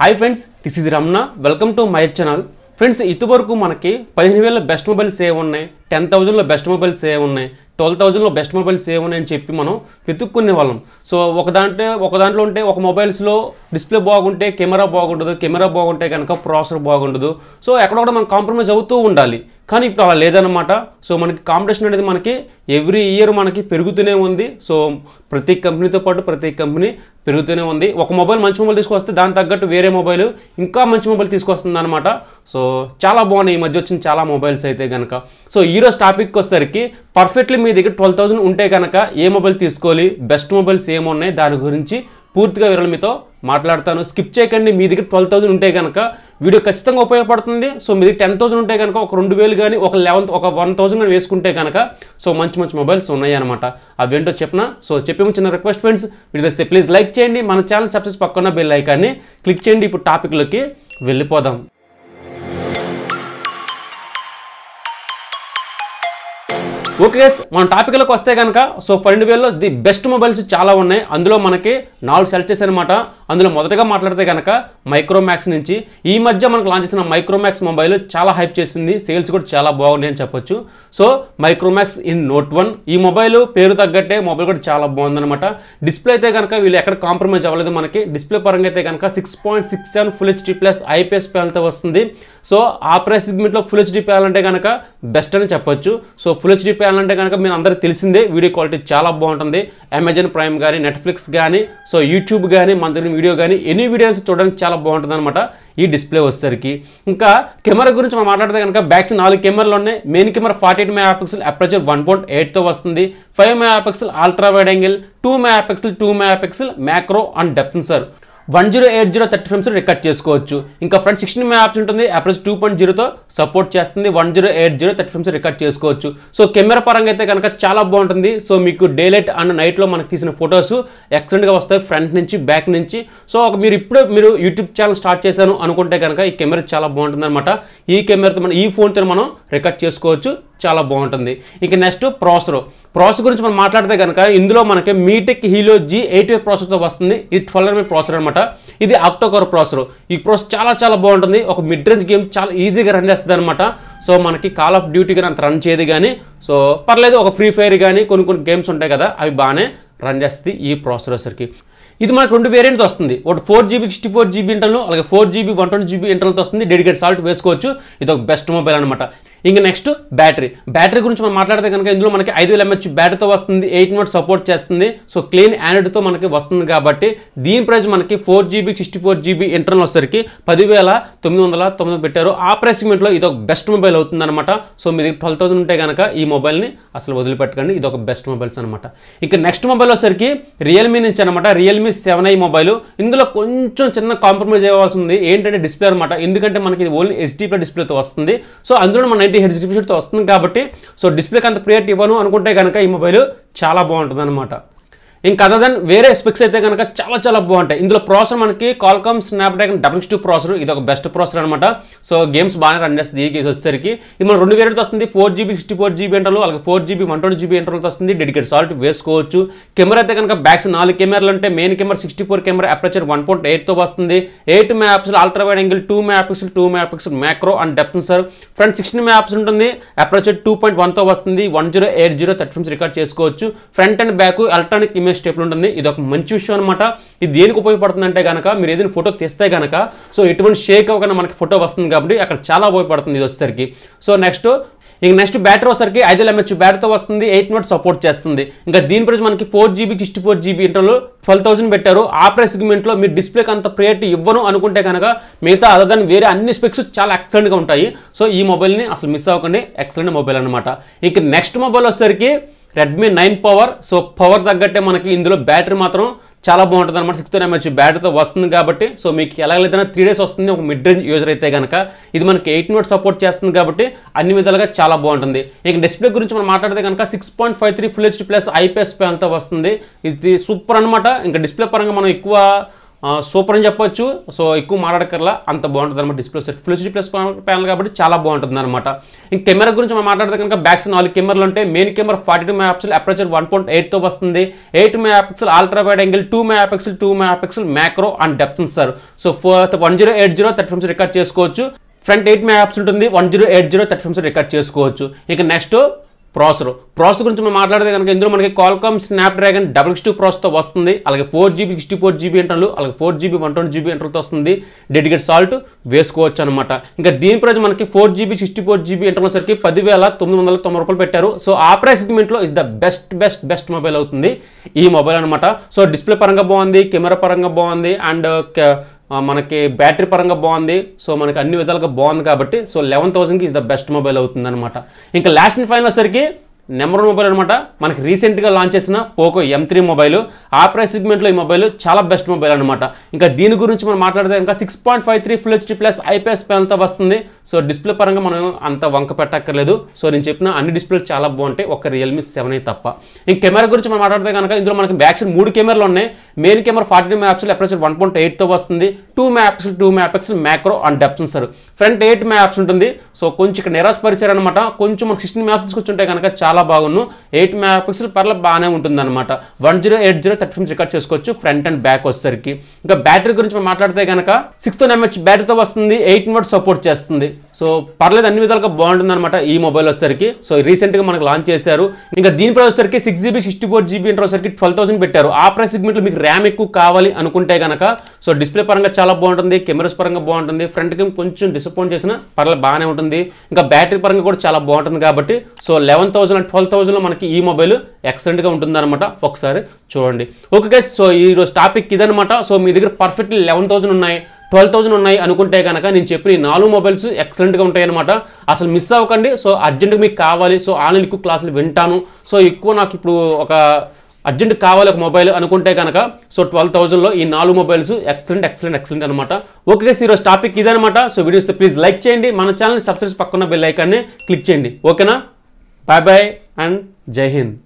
hi friends this is Ramana welcome to my channel friends ఇటువరకు మనకి పదిహేను వేల బెస్ట్ మొబైల్స్ ఏమున్నాయి టెన్ థౌజండ్లో బెస్ట్ మొబైల్స్ ఉన్నాయి ట్వెల్వ్ థౌజండ్లో బెస్ట్ మొబైల్స్ ఏ అని చెప్పి మనం వెతుక్కునే వాళ్ళం సో ఒక దాంట్లో ఒక దాంట్లో ఉంటే ఒక మొబైల్స్లో డిస్ప్లే బాగుంటే కెమెరా బాగుండదు కెమెరా బాగుంటే కనుక ప్రాసెసర్ బాగుండదు సో ఎక్కడొక్కడ మనం కాంప్రమైజ్ అవుతూ ఉండాలి కానీ ఇప్పుడు అలా లేదన్నమాట సో మనకి కాంపిటీషన్ అనేది మనకి ఎవ్రీ ఇయర్ మనకి పెరుగుతూనే ఉంది సో ప్రతి కంపెనీతో పాటు ప్రతి కంపెనీ పెరుగుతూనే ఉంది ఒక మొబైల్ మంచి మొబైల్ తీసుకొస్తే దాని తగ్గట్టు వేరే మొబైల్ ఇంకా మంచి మొబైల్ తీసుకొస్తుంది అనమాట సో చాలా బాగున్నాయి ఈ మధ్య వచ్చిన చాలా మొబైల్స్ అయితే కనుక సో ఈ ఈరోజు టాపిక్ వచ్చేసరికి పర్ఫెక్ట్లీ మీ దగ్గర ట్వెల్వ్ థౌసండ్ ఉంటే కనుక ఏ మొబైల్ తీసుకోవాలి బెస్ట్ మొబైల్స్ ఏమున్నాయి దాని గురించి పూర్తిగా వివరాలు మీతో మాట్లాడతాను స్కిప్ చేయకండి మీ దగ్గర ట్వెల్వ్ థౌసండ్ ఉంటే కనుక వీడియో ఖచ్చితంగా ఉపయోగపడుతుంది సో మీ దగ్గర టెన్ థౌసండ్ ఉంటే కనుక ఒక రెండు వేలు కానీ ఒక లెవెన్ ఒక వన్ థౌసండ్ కానీ వేసుకుంటే కనుక సో మంచి మంచి మొబైల్స్ అనమాట అవి ఏంటో చెప్పిన సో చెప్పి చిన్న రిక్వెస్ట్ ఫ్రెండ్స్ వీడియో తెస్తే ప్లీజ్ లైక్ చేయండి మన ఛానల్ సబ్స్క్రైబ్ పక్కన బెల్ ఐకాన్ని క్లిక్ చేయండి ఇప్పుడు టాపిక్లోకి వెళ్ళిపోదాం ఓకే మన టాపిక్లకు వస్తే కనుక సో ఫండ్ వేల్లో ది బెస్ట్ మొబైల్స్ చాలా ఉన్నాయి అందులో మనకి నాలుగు సెలెక్ట్ అనమాట అందులో మొదటగా మాట్లాడితే కనుక మైక్రోమ్యాక్స్ నుంచి ఈ మధ్య మనకు లాంచ్ చేసిన మైక్రోమ్యాక్స్ మొబైల్ చాలా హైప్ చేసింది సేల్స్ కూడా చాలా బాగున్నాయి అని చెప్పొచ్చు so Micromax in note one ఈ మొబైల్ పేరు తగ్గట్టే మొబైల్ కూడా చాలా బాగుందన్నమాట డిస్ప్లే అయితే కనుక వీళ్ళు ఎక్కడ కాంప్రమైజ్ అవ్వలేదు మనకి డిస్ప్లే పరంగా అయితే కనుక six point six seven full HD plus IPS ప్యానల్తో వస్తుంది సో ఆ ప్రైస్ సెగ్మెంట్లో ఫుల్ హెచ్డి ప్యాన్ అంటే కనుక బెస్ట్ అని చెప్పొచ్చు సో ఫుల్ హెచ్డి ప్యాన్ అంటే కనుక మీరు అందరికీ తెలిసిందే వీడియో క్వాలిటీ చాలా బాగుంటుంది అమెజాన్ ప్రైమ్ కానీ నెట్ఫ్లిక్స్ కానీ సో యూట్యూబ్ కానీ మన దగ్గర వీడియో కానీ ఎనీ వీడియోస్ చూడడానికి చాలా బాగుంటుంది అనమాట ఈ డిస్ప్లే వచ్చేసరికి ఇంకా కెమెరా గురించి మనం మాట్లాడితే కనుక బ్యాక్స్ నాలుగు కెమెరాలు ఉన్నాయి main camera forty eight megapixel aperture one point ఎయిట్తో వస్తుంది five megapixel ultra wide angle two megapixel two megapixel macro and depth sensor one zero eight zero thirty frames record చేసుకోవచ్చు ఇంకా front sixteen MM option ఉంటుంది aperture two point జీరోతో support చేస్తుంది one zero eight zero thirty frames record చేసుకోవచ్చు so camera పరంగా అయితే కనుక చాలా బాగుంటుంది సో మీకు డే లైట్ అండ్ నైట్లో మనకు తీసిన ఫొటోస్ ఎక్సలెంట్గా వస్తాయి ఫ్రంట్ నుంచి బ్యాక్ నుంచి సో ఒక మీరు ఇప్పుడే మీరు యూట్యూబ్ ఛానల్ స్టార్ట్ చేశాను అనుకుంటే కనుక ఈ కెమెరా చాలా బాగుంటుంది అనమాట ఈ కెమెరాతో మనం ఈ ఫోన్తో మనం రికార్డ్ చేసుకోవచ్చు చాలా బాగుంటుంది ఇక నెక్స్ట్ ప్రాసెసర్ ప్రాసెసర్ గురించి మనం మాట్లాడితే కనుక ఇందులో మనకి MediaTek Helio G eight eight ప్రాసెసర్తో వస్తుంది ఇది ట్వెల్వ్ ఎంఎం ప్రాసెసర్ అనమాట ఇది అక్టోకర్ ప్రాసెసర్ ఈ ప్రాసెస్ చాలా చాలా బాగుంటుంది ఒక మిడ్ రేంజ్ గేమ్ చాలా ఈజీగా రన్ చేస్తుంది అనమాట సో మనకి కాల్ ఆఫ్ డ్యూటీ కానీ అంత రన్ చేయదు కానీ సో పర్లేదు ఒక ఫ్రీ ఫైర్ కానీ కొన్ని కొన్ని గేమ్స్ ఉంటాయి కదా అవి బాగానే రన్ చేస్తుంది ఈ ప్రాసెసర్కి ఇది మనకు రెండు వేరియంట్ వస్తుంది ఒకటి four GB sixty four GB internal అలాగే four GB one twenty GB ఇంటర్నల్తో వస్తుంది డెడికేట్ సాల్ట్ వేసుకోవచ్చు ఇది ఒక బెస్ట్ మొబైల్ అనమాట ఇంకా నెక్స్ట్ బ్యాటరీ బ్యాటరీ గురించి మనం మాట్లాడితే కనుక ఇందులో మనకి ఐదు వేల ఎంహెచ్ బ్యాటరీతో వస్తుంది ఎయిట్ నోట్ సపోర్ట్ చేస్తుంది సో క్లీన్ యాండ్రాయిడ్తో మనకి వస్తుంది కాబట్టి దీని ప్రైస్ మనకి four GB sixty four GB internal వచ్చేసరికి పదివేల తొమ్మిది వందల తొమ్మిది పెట్టారు ఆ ప్రైస్ సెగ్మెంట్లో ఇది ఒక బెస్ట్ మొబైల్ అవుతుందన్నమాట సో మీ దగ్గర ట్వెల్వ్ థౌసండ్ ఉంటే కనుక ఈ మొబైల్ని అసలు వదిలిపెట్టకండి ఇది ఒక బెస్ట్ మొబైల్స్ అనమాట ఇక నెక్స్ట్ మొబైల్ వచ్చేసరికి రియల్మీ నుంచి అనమాట రియల్మీ సెవెన్ ఐ మొబైల్ ఇందులో కొంచెం చిన్న కాంప్రమైజ్ అవ్వాల్సి ఉంది ఏంటంటే డిస్ప్లే అనమాట ఎందుకంటే మనకి ఓన్లీ హెచ్డీపీ డిస్ప్లేతో వస్తుంది సో అందులో మన నైన్టీ ప్రియారిటీ హెడ్ డిఫిషన్తో వస్తుంది కాబట్టి సో డిస్ప్లేకి అంత ప్రియారిటీ ఇవ్వను అనుకుంటే కనుక ఈ మొబైల్ చాలా బాగుంటుంది అనమాట ఇంకా అదర్ దెన్ వేరే స్పెక్స్ అయితే కనుక చాలా చాలా బాగుంటాయి ఇందులో ప్రాసెసర్ మనకి Qualcomm Snapdragon double two processor ఇది ఒక బెస్ట్ ప్రాసెసర్ అనమాట సో గేమ్స్ బాగానే రన్ చేస్తుంది ఈ గేమ్స్ వచ్చేసరికి ఇది మనం రెండు వేరియట్ వస్తుంది four GB sixty four GB ఎంటర్లు అలాగే four GB one twenty GB ఇంటర్లతో వస్తుంది డెడికేట్ సాల్ట్ వేసుకోవచ్చు కెమెరా అయితే కనుక బ్యాక్స్ నాలుగు కెమెరాలు అంటే main camera sixty four camera aperture one point ఎయిట్తో వస్తుంది eight maps ultra wide angle two maps two maps macro and depth sensor front sixteen maps ఉంటుంది అప్రచర్ టూ పాయింట్ వన్తో వస్తుంది one zero eight zero thirty frames record చేసుకోవచ్చు front and back electronic image stable ఉంటుంది ఇది ఒక మంచి విషయం అనమాట ఇది దేనికి ఉపయోగపడుతుంది అంటే కనుక మీరు ఏదైనా ఫోటో తెస్తే కనుక సో ఎటువంటి షేక్ అవ్వకుండా మనకి ఫోటో వస్తుంది కాబట్టి అక్కడ చాలా ఉపయోగపడుతుంది ఇది వచ్చేసరికి సో నెక్స్ట్ ఇంక నెక్స్ట్ బ్యాటరీ వచ్చేసరికి ఐదు వేల ఎంహెచ్ బ్యాటరీతో వస్తుంది ఎయిట్ నోట్ సపోర్ట్ చేస్తుంది ఇంకా దీని ప్రైస్ మనకి four GB sixty four GB ఇంటర్లు ట్వెల్వ్ థౌసండ్ పెట్టారు ఆ ప్రైస్ సెగ్మెంట్లో మీరు డిస్ప్లేకి అంత ప్రియారిటీ ఇవ్వను అనుకుంటే కనుక మిగతా అదర్ దాన్ వేరే అన్ని స్పెక్స్ చాలా ఎక్సలెంట్గా ఉంటాయి సో ఈ మొబైల్ని అసలు మిస్ అవ్వకండి ఎక్సలెంట్ మొబైల్ అనమాట ఇంక నెక్స్ట్ మొబైల్ వచ్చేసరికి Redmi nine power so power తగ్గట్టే మనకి ఇందులో బ్యాటరీ మాత్రం చాలా బాగుంటుంది అనమాట సిక్స్టీన్ ఎంహెచ్ బ్యాటరీతో వస్తుంది కాబట్టి సో మీకు ఎలాగైతే త్రీ డేస్ వస్తుంది ఒక మిడ్ రేంజ్ యూజర్ అయితే కనుక ఇది మనకి ఎయిట్ నోట్ సపోర్ట్ చేస్తుంది కాబట్టి అన్ని విధాలుగా చాలా బాగుంటుంది ఇక డిస్ప్లే గురించి మనం మాట్లాడితే కనుక six point five three full H plus IPS ప్యాన్తో వస్తుంది ఇది సూపర్ అనమాట ఇంకా డిస్ప్లే పరంగా మనం ఎక్కువ సూపర్ అని చెప్పొచ్చు సో ఎక్కువ మాట్లాడకర్లా అంత బాగుంటుంది అనమాట display set full HD plus panel కాబట్టి చాలా బాగుంటుంది అనమాట ఇంక కెమెరా గురించి మనం మాట్లాడితే కనుక బ్యాక్స్ నాలుగు కెమెరాలు ఉంటాయి main camera forty two megapixel aperture one point ఎయిట్తో వస్తుంది eight megapixel ultra wide angle two megapixel two megapixel macro and depth sensor so four one zero eight zero thirty frames record చేసుకోవచ్చు front eight megapixel ఉంటుంది one zero eight zero thirty frames record చేసుకోవచ్చు ఇక next processor processor గురించి మనం మాట్లాడితే కనుక ఇందులో మనకి Qualcomm Snapdragon double six two ప్రాసెస్తో వస్తుంది అలాగే four GB sixty four GB ఇంటర్లు అలాగే four GB one twenty GB ఇంటర్లతో వస్తుంది డెడికేట్ సాల్ట్ వేసుకోవచ్చు అనమాట ఇంకా దీని ప్రైజ్ మనకి four GB sixty four GB ఇంటర్లు వచ్చరికి పదివేల తొమ్మిది వందల తొంభై రూపాయలు పెట్టారు సో ఆ ప్రైస్ సెగ్మెంట్లో is the best best best mobile అవుతుంది ఈ మొబైల్ అనమాట సో డిస్ప్లే పరంగా బాగుంది కెమెరా పరంగా బాగుంది అండ్ మనకి బ్యాటరీ పరంగా బాగుంది సో మనకి అన్ని విధాలుగా బాగుంది కాబట్టి సో లెవెన్ థౌసండ్కి ఇస్ ద బెస్ట్ మొబైల్ అవుతుందన్నమాట ఇంకా లాస్ట్ అండ్ ఫైనల్ వచ్చేసరికి నెంబర్ వన్ మొబైల్ అనమాట మనకి రీసెంట్గా లాంచ్ చేసిన పోకో ఎం త్రీ మొబైల్ ఆ ప్రైస్ సెగ్మెంట్లో ఈ మొబైల్ చాలా బెస్ట్ మొబైల్ అనమాట ఇంకా దీని గురించి మనం మాట్లాడితే ఇంకా six point five three full HD plus IPS ప్యాన్తో వస్తుంది సో డిస్ప్లే పరంగా మనం అంత వంక పెట్టక్కర్లేదు సో నేను చెప్పిన అన్ని డిస్ప్లే చాలా బాగుంటాయి ఒక రియల్మీ సెవెన్ అయి తప్ప ఇంక కెమెరా గురించి మనం మాట్లాడితే కనుక ఇందులో మనకి బ్యాక్ మూడు కెమెరాలు ఉన్నాయి main camera forty maps aperture one point ఎయిట్తో వస్తుంది two maps two maps macro and depth sensor front eight maps ఉంటుంది సో కొంచెం ఇక్కడ నిరాశపరిచారు అనమాట కొంచెం మనకి సిక్స్టీన్ మ్యాప్స్ కూర్చుంటే కనుక చాలా చాలా బాగున్ను ఎయిట్ మెగా పిక్సెల్ పర్ల బాగానే ఉంటుందన్నమాట one zero eight zero thirty films record చేసుకోవచ్చు ఫ్రంట్ అండ్ బ్యాక్ వచ్చేసరికి ఇంకా బ్యాటరీ గురించి మాట్లాడితే కనుక సిక్స్త్ ఎంహెచ్ బ్యాటరీతో వస్తుంది ఎయిట్ వర్డ్ సపోర్ట్ చేస్తుంది సో పర్లేదు అన్ని విధాలుగా బాగుంటుంది అనమాట ఈ మొబైల్ వచ్చేసరికి సో రీసెంట్గా మనకు లాంచ్ చేశారు ఇంకా దీని ప్రైస్ వచ్చేసరికి six GB sixty four GB inter వచ్చేసరికి ట్వెల్వ్ థౌసండ్ పెట్టారు ఆ ప్రైస్ సెగ్మెంట్లో మీకు ర్యామ్ ఎక్కువ కావాలి అనుకుంటే కనుక సో డిస్ప్లే పరంగా చాలా బాగుంటుంది కెమెరాస్ పరంగా బాగుంటుంది ఫ్రంట్ కెమ్ కొంచెం డిసప్పాయింట్ చేసిన పర్లేదు బాగానే ఉంటుంది ఇంకా బ్యాటరీ పరంగా కూడా చాలా బాగుంటుంది కాబట్టి so eleven thousand and twelve థౌసండ్లో మనకి ఈ మొబైల్ ఎక్సలెంట్గా అనమాట ఒకసారి చూడండి ఓకే గైస్ సో ఈరోజు టాపిక్ ఇదనమాట సో మీ దగ్గర పర్ఫెక్ట్లీ లెవెన్ థౌసండ్ ఉన్నాయి ట్వెల్వ్ థౌసండ్ ఉన్నాయి అనుకుంటే కనుక నేను చెప్పిన ఈ నాలుగు మొబైల్స్ ఎక్సలెంట్గా ఉంటాయన్నమాట అసలు మిస్ అవ్వకండి సో అర్జెంటుగా మీకు కావాలి సో ఆన్లైన్ ఎక్కువ క్లాసులు వింటాను సో ఎక్కువ నాకు ఇప్పుడు ఒక అర్జెంట్ కావాలి ఒక మొబైల్ అనుకుంటే కనుక సో ట్వెల్వ్ థౌసండ్లో ఈ నాలుగు మొబైల్స్ ఎక్సలెంట్ ఎక్సలెంట్ ఎక్సలెంట్ అనమాట ఓకే ఈరోజు టాపిక్ ఇదనమాట సో వీడియోస్ ప్లీజ్ లైక్ చేయండి మన ఛానల్ సబ్స్క్రైబ్ పక్కన బెల్ ఐకాన్ని క్లిక్ చేయండి ఓకేనా బాయ్ బాయ్ అండ్ జై హింద్